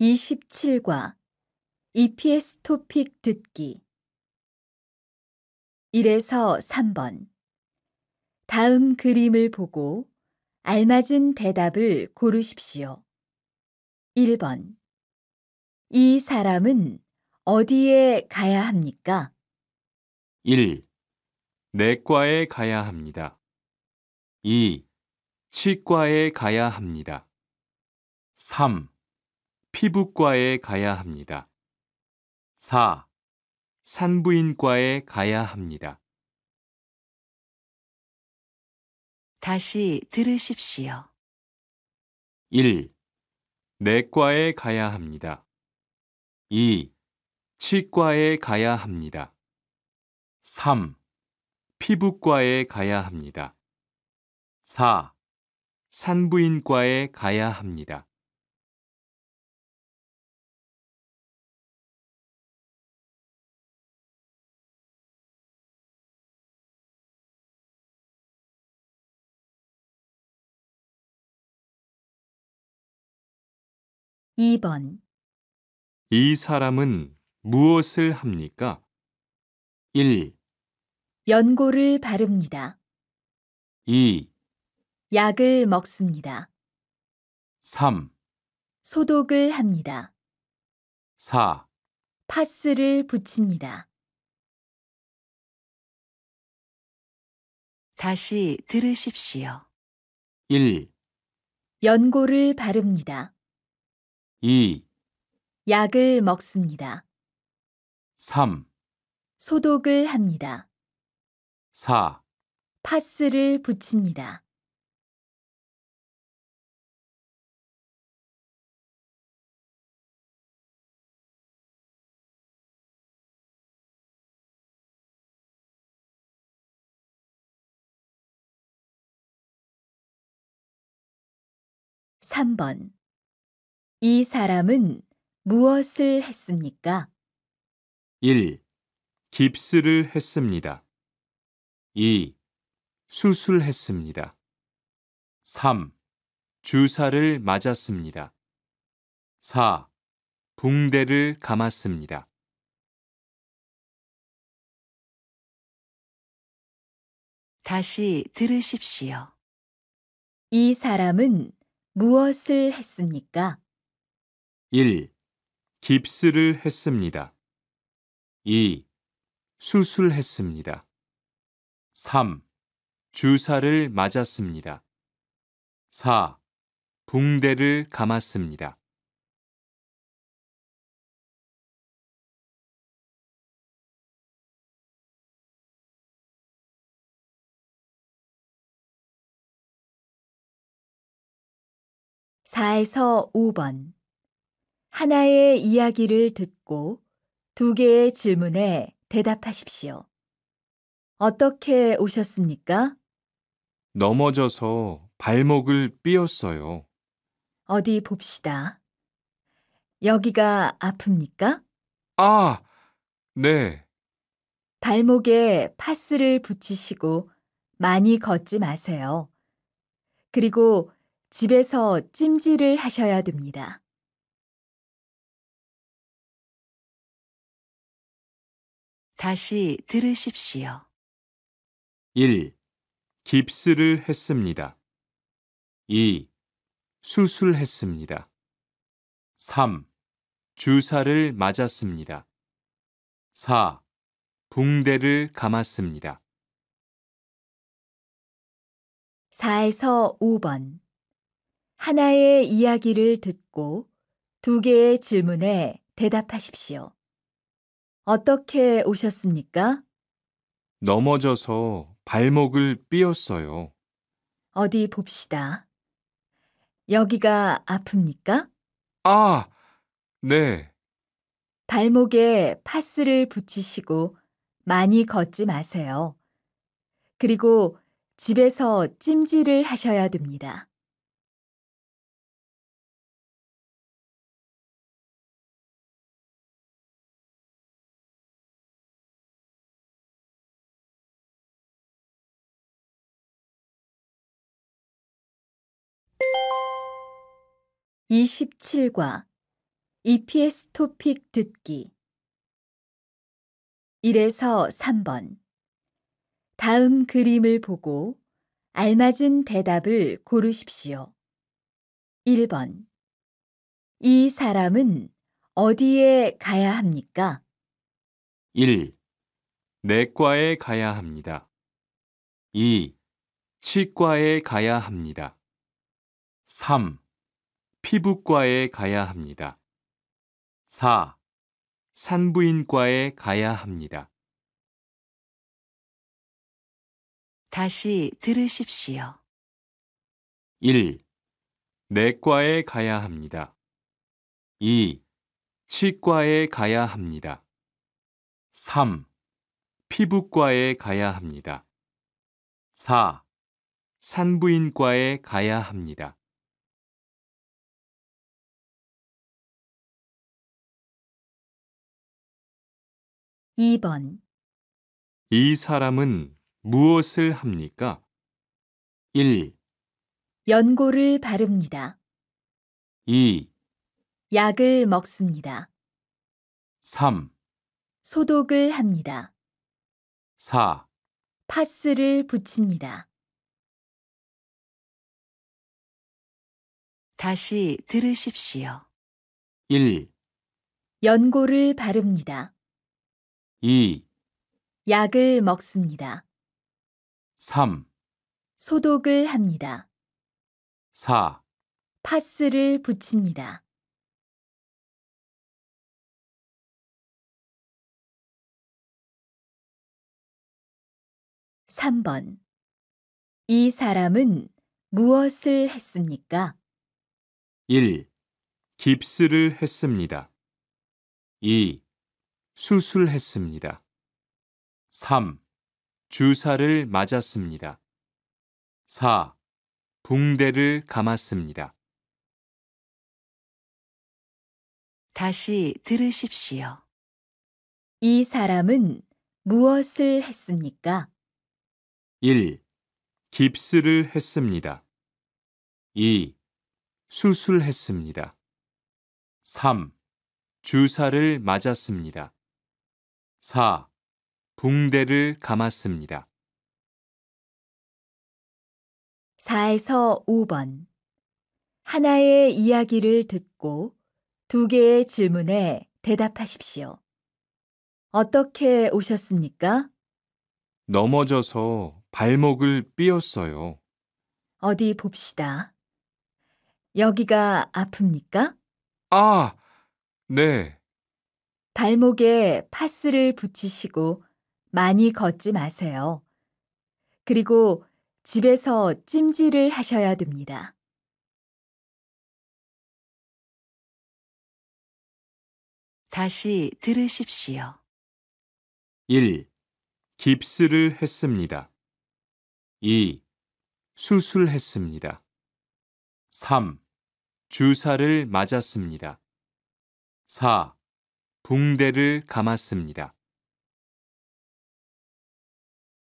27과 EPS 토픽 듣기 1에서 3번 다음 그림을 보고 알맞은 대답을 고르십시오. 1번 이 사람은 어디에 가야 합니까? 1. 내과에 가야 합니다. 2. 치과에 가야 합니다. 3. 피부과에 가야 합니다. 4. 산부인과에 가야 합니다. 다시 들으십시오. 1. 내과에 가야 합니다. 2. 치과에 가야 합니다. 3. 피부과에 가야 합니다. 4. 산부인과에 가야 합니다. 2번 이 사람은 무엇을 합니까? 1, 연고를 바릅니다. 2, 약을 먹습니다. 3, 소독을 합니다. 4. 파스를 붙입니다. 다시 들으십시오. 1, 연고를 바릅니다. 2, 약을 먹습니다. 3, 소독을 합니다. 4, 파스를 붙입니다. (3번) 이 사람은 무엇을 했습니까? 1. 깁스를 했습니다. 2. 수술했습니다. 3. 주사를 맞았습니다. 4. 붕대를 감았습니다. '다시 들으십시오. 이 사람은 무엇을 했습니까? 1. 깁스를 했습니다. 2. 수술했습니다. 3. 주사를 맞았습니다. 4. 붕대를 감았습니다. 4에서 5번 하나의 이야기를 듣고 두 개의 질문에 대답하십시오. 어떻게 오셨습니까? 넘어져서 발목을 삐었어요. 어디 봅시다. 여기가 아픕니까? 아, 네. 발목에 파스를 붙이시고 많이 걷지 마세요. 그리고 집에서 찜질을 하셔야 됩니다. 다시 들으십시오. 1. 깁스를 했습니다. 2. 수술했습니다. 3. 주사를 맞았습니다. 4. 붕대를 감았습니다. 4에서 5번 하나의 이야기를 듣고 두 개의 질문에 대답하십시오. 어떻게 오셨습니까? 넘어져서 발목을 삐었어요. 어디 봅시다. 여기가 아픕니까? 아, 네. 발목에 파스를 붙이시고 많이 걷지 마세요. 그리고 집에서 찜질을 하셔야 됩니다. 27과 EPS 토픽 듣기 1에서 3번 다음 그림을 보고 알맞은 대답을 고르십시오. 1번 이 사람은 어디에 가야 합니까? 1. 내과에 가야 합니다. 2. 치과에 가야 합니다. 3. 피부과에 가야 합니다. 4. 산부인과에 가야 합니다. 다시 들으십시오. 1. 내과에 가야 합니다. 2. 치과에 가야 합니다. 3. 피부과에 가야 합니다. 4. 산부인과에 가야 합니다. 2번 이 사람은 무엇을 합니까? 1, 연고를 바릅니다. 2, 약을 먹습니다. 3, 소독을 합니다. 4. 파스를 붙입니다. 다시 들으십시오. 1, 연고를 바릅니다. 2, 약을 먹습니다. 3, 소독을 합니다. 4, 파스를 붙입니다. (3번) 이 사람은 무엇을 했습니까? 1. 깁스를 했습니다. 2. 수술했습니다. 3. 주사를 맞았습니다. 4. 붕대를 감았습니다. 다시 들으십시오. 이 사람은 무엇을 했습니까? 1. 깁스를 했습니다. 2. 수술했습니다. 3. 주사를 맞았습니다. 4. 붕대를 감았습니다. 4에서 5번 하나의 이야기를 듣고 두 개의 질문에 대답하십시오. 어떻게 오셨습니까? 넘어져서 발목을 삐었어요. 어디 봅시다. 여기가 아픕니까? 아, 네. 발목에 파스를 붙이시고 많이 걷지 마세요. 그리고 집에서 찜질을 하셔야 됩니다. 다시 들으십시오. 1. 깁스를 했습니다. 2. 수술했습니다. 3. 주사를 맞았습니다. 4. 붕대를 감았습니다.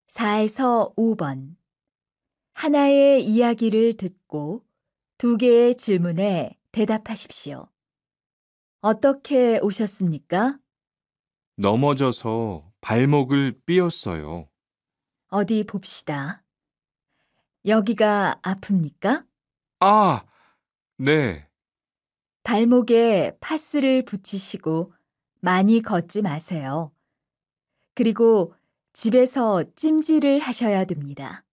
4에서 5번 하나의 이야기를 듣고 두 개의 질문에 대답하십시오. 어떻게 오셨습니까? 넘어져서 발목을 삐었어요. 어디 봅시다. 여기가 아픕니까? 아, 네. 발목에 파스를 붙이시고 많이 걷지 마세요. 그리고 집에서 찜질을 하셔야 됩니다.